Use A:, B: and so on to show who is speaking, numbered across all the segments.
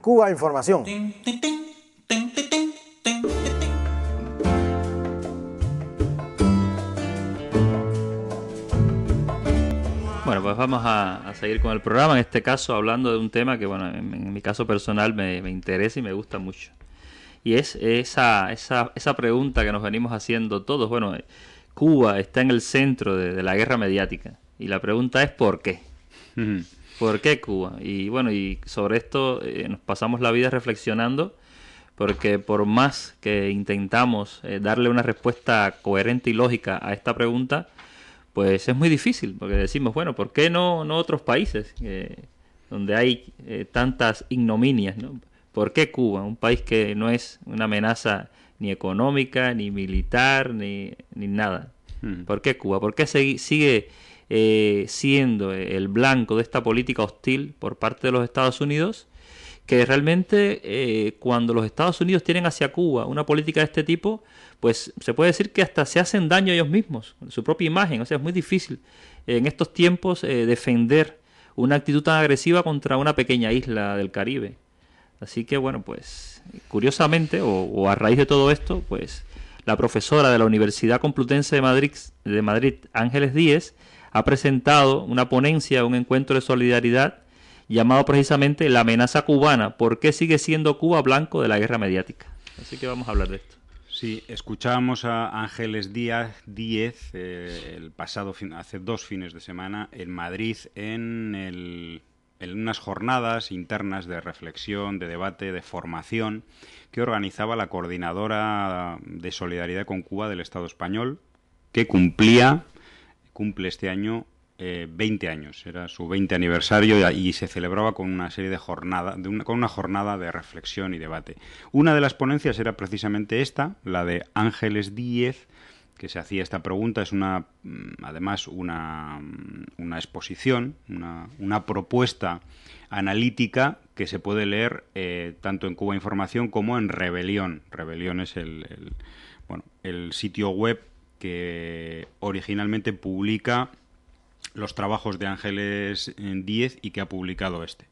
A: Cuba Información.
B: Bueno, pues vamos a, seguir con el programa, en este caso hablando de un tema que, bueno, en, mi caso personal me, interesa y me gusta mucho. Y es esa, esa, esa, pregunta que nos venimos haciendo todos. Bueno, Cuba está en el centro de, de la guerra mediática. Y la pregunta es ¿por qué? ¿Por qué Cuba? Y bueno, y sobre esto eh, nos pasamos la vida reflexionando porque por más que intentamos eh, darle una respuesta coherente y lógica a esta pregunta, pues es muy difícil, porque decimos, bueno, ¿por qué no, no otros países eh, donde hay tantas ignominias? ¿Por qué Cuba, un país que no es una amenaza ni económica, ni militar, ni, nada? Hmm. ¿Por qué Cuba? ¿Por qué sigue eh, siendo el blanco de esta política hostil por parte de los Estados Unidos, que realmente eh, cuando los Estados Unidos tienen hacia Cuba una política de este tipo, pues se puede decir que hasta se hacen daño a ellos mismos, su propia imagen. O sea, es muy difícil eh, en estos tiempos defender una actitud tan agresiva contra una pequeña isla del Caribe. Así que bueno, pues curiosamente, o, o a raíz de todo esto, pues la profesora de la Universidad Complutense de Madrid, de Madrid Ángeles Díez, ha presentado una ponencia, un encuentro de solidaridad llamado precisamente La amenaza cubana, ¿por qué sigue siendo Cuba blanco de la guerra mediática?
A: Así que vamos a hablar de esto. Sí, escuchábamos a Ángeles Díaz Díez eh, el pasado hace dos fines de semana en Madrid en, el, en unas jornadas internas de reflexión, de debate, de formación que organizaba la coordinadora de solidaridad con Cuba del Estado español que cumplía cumple este año 20 eh, años, era su 20 aniversario y, se celebraba con una serie de jornadas, con una jornada de reflexión y debate. Una de las ponencias era precisamente esta, la de Ángeles Díez, que se hacía esta pregunta es una mm, además mm, una, exposición, una, una, propuesta analítica que se puede leer eh, tanto en Cuba Información como en Rebelión. Rebelión es el, bueno, el sitio web que originalmente publica los trabajos de Ángeles 10 eh, y que ha publicado este.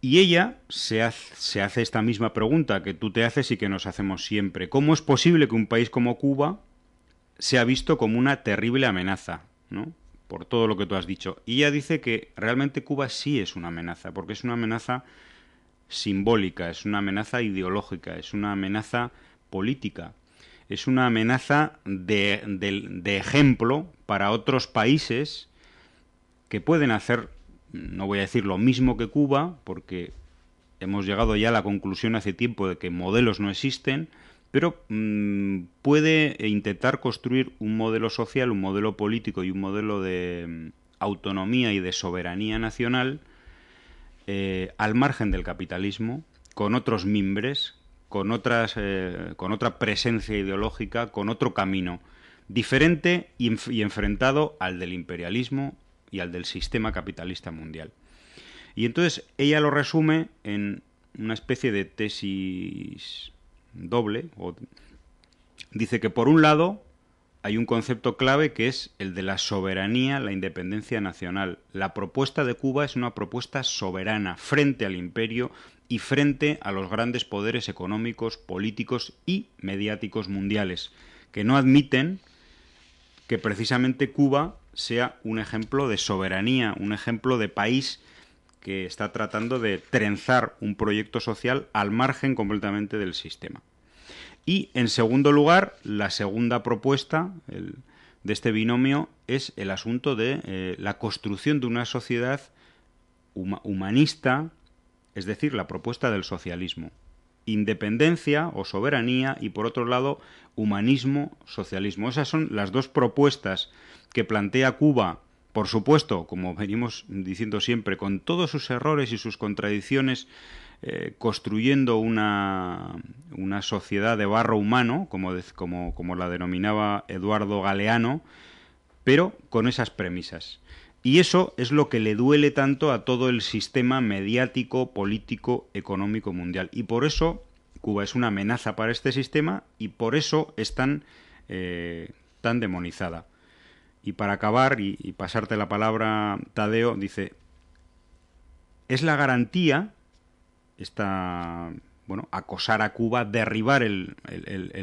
A: Y ella se hace, esta misma pregunta que tú te haces y que nos hacemos siempre. ¿Cómo es posible que un país como Cuba sea visto como una terrible amenaza? ¿no? Por todo lo que tú has dicho. Y ella dice que realmente Cuba sí es una amenaza, porque es una amenaza simbólica, es una amenaza ideológica, es una amenaza política es una amenaza de, ejemplo para otros países que pueden hacer, no voy a decir lo mismo que Cuba, porque hemos llegado ya a la conclusión hace tiempo de que modelos no existen, pero mm, puede intentar construir un modelo social, un modelo político y un modelo de mm, autonomía y de soberanía nacional eh, al margen del capitalismo, con otros mimbres con, otras, eh, con otra presencia ideológica, con otro camino, diferente y, enfrentado al del imperialismo y al del sistema capitalista mundial. Y entonces ella lo resume en una especie de tesis doble. dice que por un lado hay un concepto clave que es el de la soberanía, la independencia nacional. La propuesta de Cuba es una propuesta soberana frente al imperio y frente a los grandes poderes económicos, políticos y mediáticos mundiales, que no admiten que precisamente Cuba sea un ejemplo de soberanía, un ejemplo de país que está tratando de trenzar un proyecto social al margen completamente del sistema. Y en segundo lugar, la segunda propuesta de este binomio es el asunto de eh, la construcción de una sociedad humanista, es decir, la propuesta del socialismo. Independencia o soberanía y, por otro lado, humanismo, socialismo. Esas son las dos propuestas que plantea Cuba, por supuesto, como venimos diciendo siempre, con todos sus errores y sus contradicciones, eh, construyendo una, una, sociedad de barro humano, como, como, como la denominaba Eduardo Galeano, pero con esas premisas. Y eso es lo que le duele tanto a todo el sistema mediático, político, económico mundial. Y por eso Cuba es una amenaza para este sistema y por eso es tan, eh, tan demonizada. Y para acabar y pasarte la palabra, Tadeo dice, es la garantía, esta bueno, acosar a Cuba, derribar el,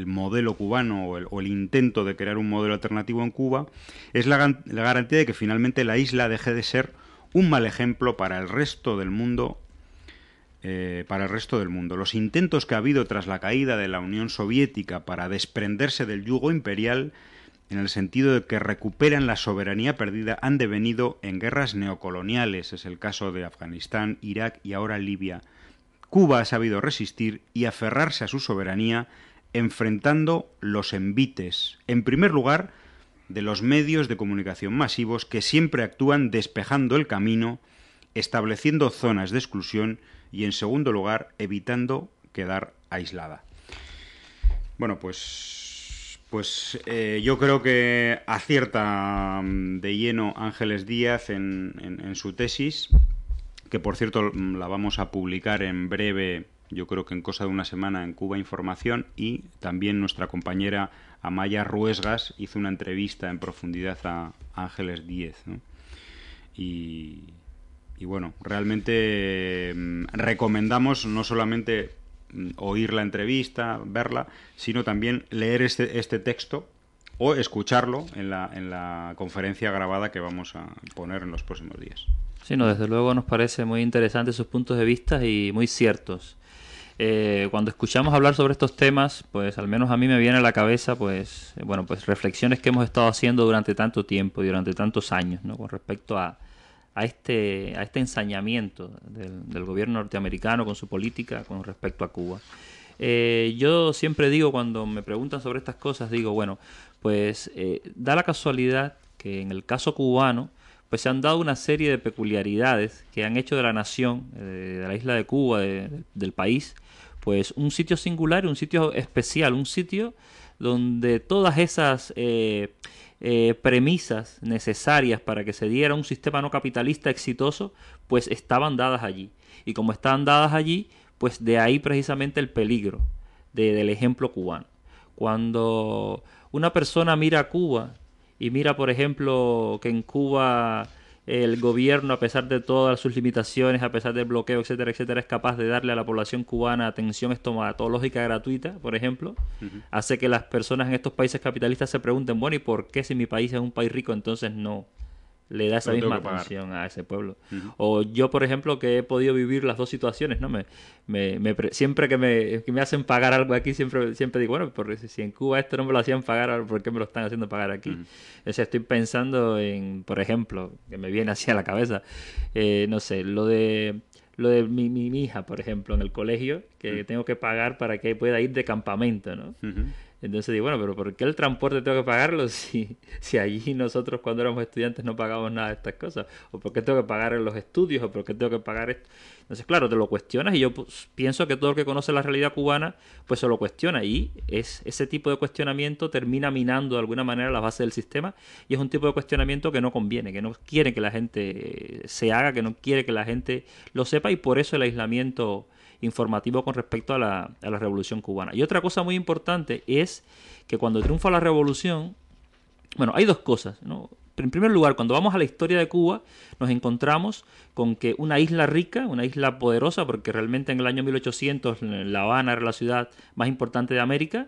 A: modelo cubano o el, intento de crear un modelo alternativo en Cuba, es la, garantía de que finalmente la isla deje de ser un mal ejemplo para el resto del mundo. Eh, para el resto del mundo. Los intentos que ha habido tras la caída de la Unión Soviética para desprenderse del yugo imperial, en el sentido de que recuperan la soberanía perdida, han devenido en guerras neocoloniales. Es el caso de Afganistán, Irak y ahora Libia Cuba ha sabido resistir y aferrarse a su soberanía enfrentando los envites, en primer lugar, de los medios de comunicación masivos que siempre actúan despejando el camino, estableciendo zonas de exclusión y, en segundo lugar, evitando quedar aislada. Bueno, pues, pues eh, yo creo que acierta mm, de lleno Ángeles Díaz en su tesis que por cierto mm, la vamos a publicar en breve, yo creo que en cosa de una semana en Cuba Información y también nuestra compañera Amaya Ruesgas hizo una entrevista en profundidad a Ángeles Diez. Y, y bueno, realmente mm, recomendamos no solamente mm, oír la entrevista, verla, sino también leer este, este texto o escucharlo en la, en la conferencia grabada que vamos a poner en los próximos días.
B: Sí, no, desde luego nos parece muy interesantes sus puntos de vista y muy ciertos. Eh, cuando escuchamos hablar sobre estos temas, pues al menos a mí me viene a la cabeza, pues, eh, bueno, pues reflexiones que hemos estado haciendo durante tanto tiempo y durante tantos años, ¿no? Con respecto a, a este, a este ensañamiento del, gobierno norteamericano con su política con respecto a Cuba. Eh, yo siempre digo cuando me preguntan sobre estas cosas, digo, bueno, pues eh, da la casualidad que en el caso cubano, pues se han dado una serie de peculiaridades que han hecho de la nación, eh, de la isla de Cuba, del país, pues un sitio singular, un sitio especial, un sitio donde todas esas eh, premisas necesarias para que se diera un sistema no capitalista exitoso, pues estaban dadas allí. Y como estaban dadas allí, pues de ahí precisamente el peligro del ejemplo cubano. Cuando una persona mira a Cuba y mira, por ejemplo, que en Cuba el gobierno, a pesar de todas sus limitaciones, a pesar del bloqueo, etcétera, etcétera, es capaz de darle a la población cubana atención estomatológica gratuita, por ejemplo, hace que las personas en estos países capitalistas se pregunten, bueno, ¿y por qué si mi país es un país rico entonces no, le da esa misma atención a ese pueblo. O yo, por ejemplo, que he podido vivir las dos situaciones, ¿no? Me, me, siempre que me, que me, hacen pagar algo aquí, siempre, siempre digo, bueno, porque si en Cuba esto no me lo hacían pagar, ¿por qué me lo están haciendo pagar aquí? O sea, estoy pensando en, por ejemplo, que me viene hacia la cabeza, eh, no sé, lo de lo de mi, mi, hija, por ejemplo, en el colegio, que tengo que pagar para que pueda ir de campamento, ¿no? Entonces digo, bueno, pero ¿por qué el transporte tengo que pagarlo si, si allí nosotros cuando éramos estudiantes no pagamos nada de estas cosas? ¿O por qué tengo que pagar los estudios? ¿O por qué tengo que pagar esto? Entonces, claro, te lo cuestionas y yo pues, pienso que todo el que conoce la realidad cubana, pues se lo cuestiona y es, ese tipo de cuestionamiento termina minando de alguna manera la base del sistema y es un tipo de cuestionamiento que no conviene, que no quiere que la gente eh, se haga, que no quiere que la gente lo sepa y por eso el aislamiento informativo con respecto a la, revolución cubana. Y otra cosa muy importante es que cuando triunfa la revolución, bueno, hay dos cosas, en primer lugar, cuando vamos a la historia de Cuba, nos encontramos con que una isla rica, una isla poderosa, porque realmente en el año 1800 La Habana era la ciudad más importante de América,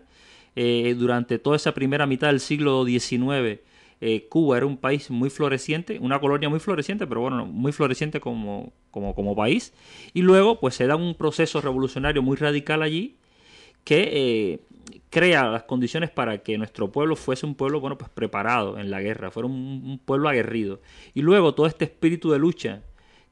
B: eh, durante toda esa primera mitad del siglo XIX eh, Cuba era un país muy floreciente, una colonia muy floreciente, pero bueno, muy floreciente como, como, país. Y luego, pues se da un proceso revolucionario muy radical allí que eh, crea las condiciones para que nuestro pueblo fuese un pueblo, bueno, pues preparado en la guerra, fuera un, pueblo aguerrido. Y luego todo este espíritu de lucha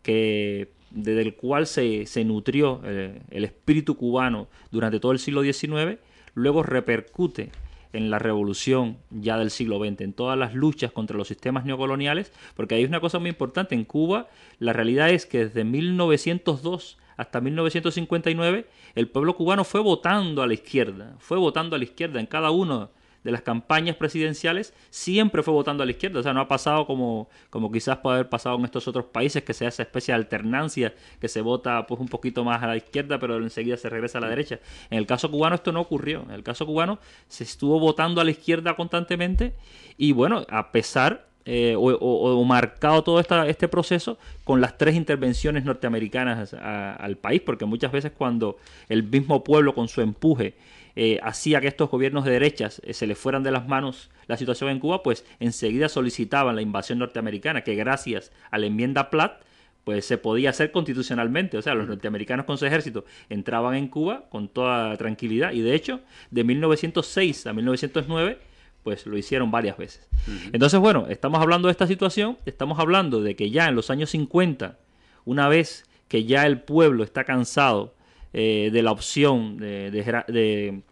B: que desde el cual se, nutrió eh, el espíritu cubano durante todo el siglo XIX, luego repercute en la revolución ya del siglo XX, en todas las luchas contra los sistemas neocoloniales, porque hay una cosa muy importante, en Cuba la realidad es que desde 1902 hasta 1959 el pueblo cubano fue votando a la izquierda, fue votando a la izquierda en cada uno de las campañas presidenciales siempre fue votando a la izquierda. O sea, no ha pasado como, como quizás puede haber pasado en estos otros países, que sea esa especie de alternancia, que se vota pues un poquito más a la izquierda, pero enseguida se regresa a la derecha. En el caso cubano esto no ocurrió. En el caso cubano se estuvo votando a la izquierda constantemente y bueno, a pesar eh, o, marcado todo este proceso con las tres intervenciones norteamericanas al país, porque muchas veces cuando el mismo pueblo con su empuje eh, hacía que estos gobiernos de derechas eh, se les fueran de las manos la situación en Cuba, pues enseguida solicitaban la invasión norteamericana, que gracias a la enmienda Platt, pues se podía hacer constitucionalmente. O sea, los norteamericanos con su ejército entraban en Cuba con toda tranquilidad. Y de hecho, de 1906 a 1909 pues lo hicieron varias veces. Entonces, bueno, estamos hablando de esta situación, estamos hablando de que ya en los años 50, una vez que ya el pueblo está cansado eh, de la opción de, de,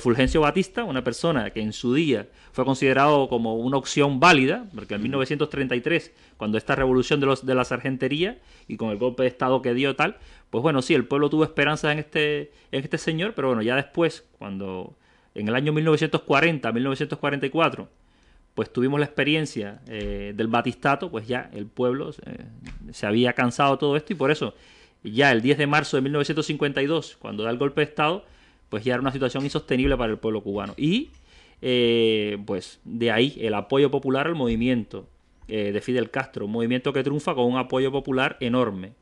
B: Fulgencio Batista, una persona que en su día fue considerado como una opción válida, porque en 1933, cuando esta revolución de, los, de la sargentería y con el golpe de Estado que dio tal, pues bueno, sí, el pueblo tuvo esperanza en este, en este señor, pero bueno, ya después, cuando en el año 1940-1944, pues tuvimos la experiencia eh, del Batistato, pues ya el pueblo eh, se había cansado de todo esto y por eso ya el 10 de marzo de 1952, cuando da el golpe de Estado, pues ya era una situación insostenible para el pueblo cubano. Y eh, pues de ahí el apoyo popular al movimiento de Fidel Castro, un movimiento que triunfa con un apoyo popular enorme,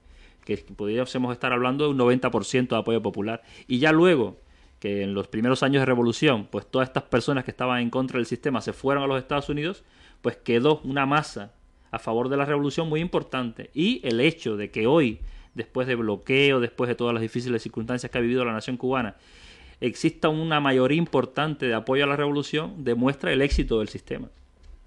B: que podríamos estar hablando de un 90% de apoyo popular. Y ya luego, que en los primeros años de revolución, pues todas estas personas que estaban en contra del sistema se fueron a los Estados Unidos, pues quedó una masa a favor de la revolución muy importante. Y el hecho de que hoy, después de bloqueo, después de todas las difíciles circunstancias que ha vivido la nación cubana, exista una mayoría importante de apoyo a la revolución, demuestra el éxito del sistema.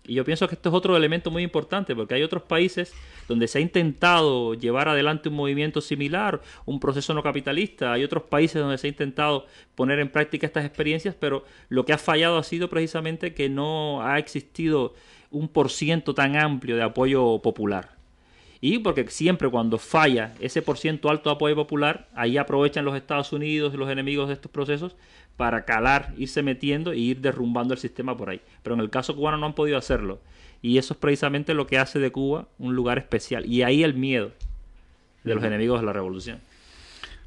B: Y yo pienso que esto es otro elemento muy importante, porque hay otros países donde se ha intentado llevar adelante un movimiento similar, un proceso no capitalista, hay otros países donde se ha intentado poner en práctica estas experiencias, pero lo que ha fallado ha sido precisamente que no ha existido un por tan amplio de apoyo popular. Y porque siempre cuando falla ese por ciento alto de apoyo popular, ahí aprovechan los Estados Unidos y los enemigos de estos procesos para calar, irse metiendo e ir derrumbando el sistema por ahí. Pero en el caso cubano no han podido hacerlo. Y eso es precisamente lo que hace de Cuba un lugar especial. Y ahí el miedo de los enemigos de la revolución.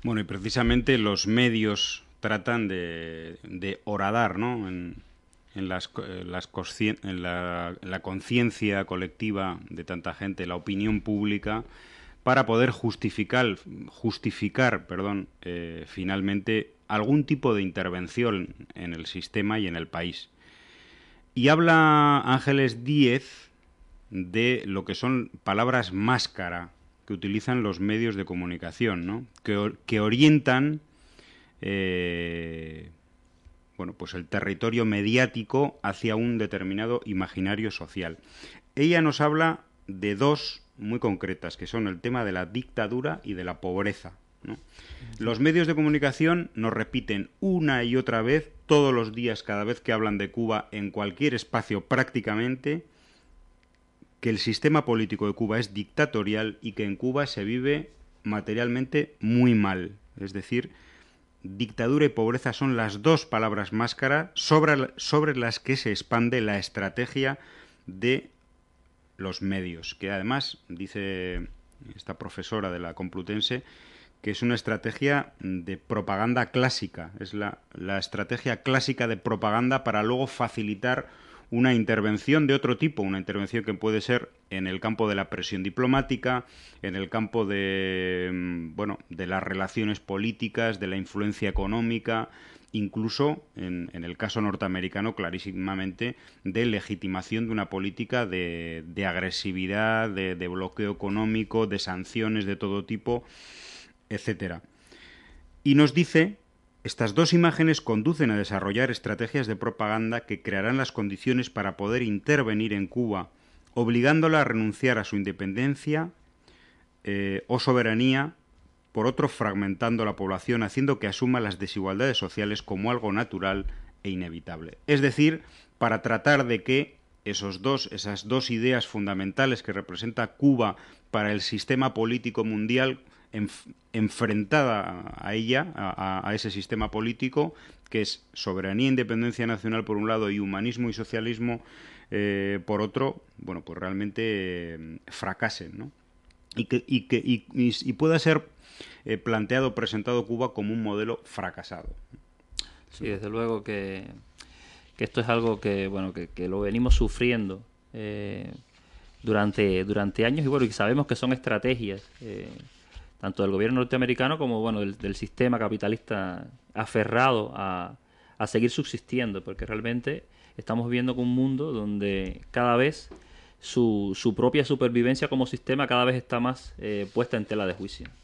B: Bueno, y
A: precisamente los medios tratan de, de horadar, ¿no? En en, las, eh, la, conciencia colectiva de tanta gente, la opinión pública, para poder justificar, justificar perdón, eh, finalmente algún tipo de intervención en el sistema y en el país. Y habla Ángeles Díez de lo que son palabras máscara que utilizan los medios de comunicación, ¿no? que, orientan eh, bueno, pues el territorio mediático hacia un determinado imaginario social. Ella nos habla de dos muy concretas, que son el tema de la dictadura y de la pobreza. Los medios de comunicación nos repiten una y otra vez, todos los días, cada vez que hablan de Cuba, en cualquier espacio prácticamente, que el sistema político de Cuba es dictatorial y que en Cuba se vive materialmente muy mal. Es decir, dictadura y pobreza son las dos palabras máscara sobre, sobre las que se expande la estrategia de los medios, que además, dice esta profesora de la Complutense, que es una estrategia de propaganda clásica, es la estrategia clásica de propaganda para luego facilitar una intervención de otro tipo, una intervención que puede ser en el campo de la presión diplomática, en el campo de mm, bueno, de las relaciones políticas, de la influencia económica, incluso en, el caso norteamericano clarísimamente de legitimación de una política de, agresividad, de, de, bloqueo económico, de sanciones de todo tipo, etcétera. Y nos dice estas dos imágenes conducen a desarrollar estrategias de propaganda que crearán las condiciones para poder intervenir en Cuba, obligándola a renunciar a su independencia eh, o soberanía, por otro fragmentando la población, haciendo que asuma las desigualdades sociales como algo natural e inevitable. Es decir, para tratar de que esos dos, esas dos ideas fundamentales que representa Cuba para el sistema político mundial, enfrentada a ella, a, ese sistema político, que es soberanía e independencia nacional por un lado y humanismo y socialismo eh, por otro, bueno, pues realmente eh, fracasen, ¿no? Y, que, y, pueda ser eh, planteado, presentado Cuba como un modelo fracasado.
B: Sí, desde luego que, esto es algo que, bueno, que, lo venimos sufriendo durante, durante años y bueno, y sabemos que son estrategias tanto del gobierno norteamericano como bueno, del, sistema capitalista aferrado a, seguir subsistiendo, porque realmente estamos viendo un mundo donde cada vez su, su propia supervivencia como sistema cada vez está más eh, puesta en tela de juicio.